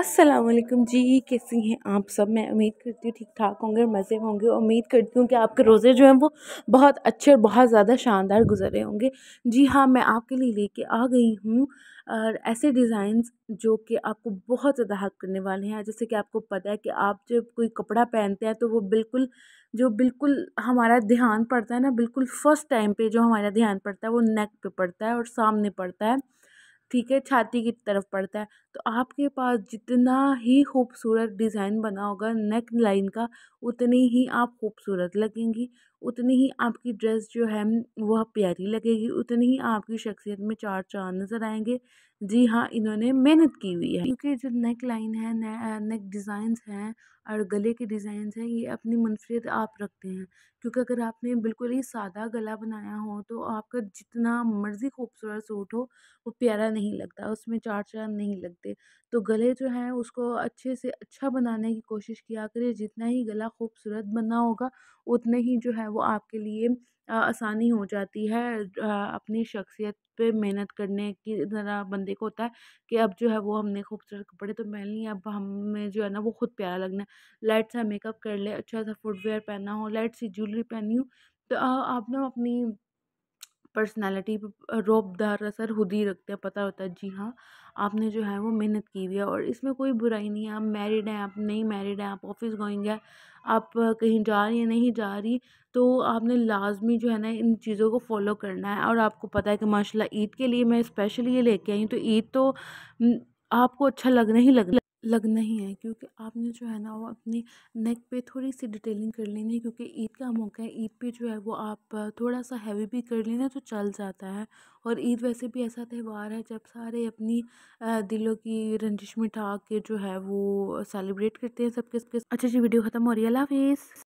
असलम जी कैसी हैं आप सब मैं उम्मीद करती हूँ ठीक ठाक होंगे और मज़े होंगे उम्मीद करती हूँ कि आपके रोज़े जो हैं वो बहुत अच्छे और बहुत ज़्यादा शानदार गुजरे होंगे जी हाँ मैं आपके लिए लेके आ गई हूँ और ऐसे डिज़ाइंस जो कि आपको बहुत ज़्यादा हेल्प करने वाले हैं जैसे कि आपको पता है कि आप जब कोई कपड़ा पहनते हैं तो वो बिल्कुल जो बिल्कुल हमारा ध्यान पड़ता है ना बिल्कुल फ़र्स्ट टाइम पे जो हमारा ध्यान पड़ता है वो नेक पे पड़ता है और सामने पड़ता है ठीक है छाती की तरफ पड़ता है तो आपके पास जितना ही खूबसूरत डिज़ाइन बना होगा नेक लाइन का उतनी ही आप खूबसूरत लगेंगी उतनी ही आपकी ड्रेस जो है वह प्यारी लगेगी उतनी ही आपकी शख्सियत में चार चार नज़र आएंगे जी हाँ इन्होंने मेहनत की हुई है क्योंकि जो नेक लाइन है ने, नेक डिज़ाइंस हैं और गले के डिज़ाइंस हैं ये अपनी मनफियत आप रखते हैं क्योंकि अगर आपने बिल्कुल ही सादा गला बनाया हो तो आपका जितना मर्ज़ी खूबसूरत सूट हो वो प्यारा नहीं लगता उसमें चार चार नहीं लगते तो गले जो हैं उसको अच्छे से अच्छा बनाने की कोशिश किया करें जितना ही गला खूबसूरत बना होगा उतने ही जो है है वो आपके लिए आसानी हो जाती है अपनी शख्सियत पे मेहनत करने की ज़रा बंदे को होता है कि अब जो है वो हमने खूबसूरत कपड़े तो पहन लिए अब हमें जो है ना वो खुद प्यारा लगना है लाइट सा मेकअप कर ले अच्छा सा फुटवेयर पहना हो लाइट सी ज्वेलरी पहनी हो तो आप ना अपनी पर्सनैलिटी रोबदार असर खुद ही रखते हैं पता होता है जी हाँ आपने जो है वो मेहनत की हुई है और इसमें कोई बुराई नहीं है आप मैरिड हैं आप नहीं मैरिड हैं आप ऑफिस गोइंग है आप कहीं जा रही हैं नहीं जा रही तो आपने लाजमी जो है ना इन चीज़ों को फॉलो करना है और आपको पता है कि माशाल्लाह ईद के लिए मैं स्पेशली ये लेके आई हूँ तो ईद तो आपको अच्छा लगना ही लगना लगना ही है क्योंकि आपने जो है ना वो अपनी नेक पे थोड़ी सी डिटेलिंग कर लेनी है क्योंकि ईद का मौका है ईद पे जो है वो आप थोड़ा सा हैवी भी कर लेना तो चल जाता है और ईद वैसे भी ऐसा त्यौहार है जब सारे अपनी दिलों की रंजिश मिठा के जो है वो सेलिब्रेट करते हैं सबके सबके अच्छा जी वीडियो ख़त्म हो रही है अल्लाह हाफिज़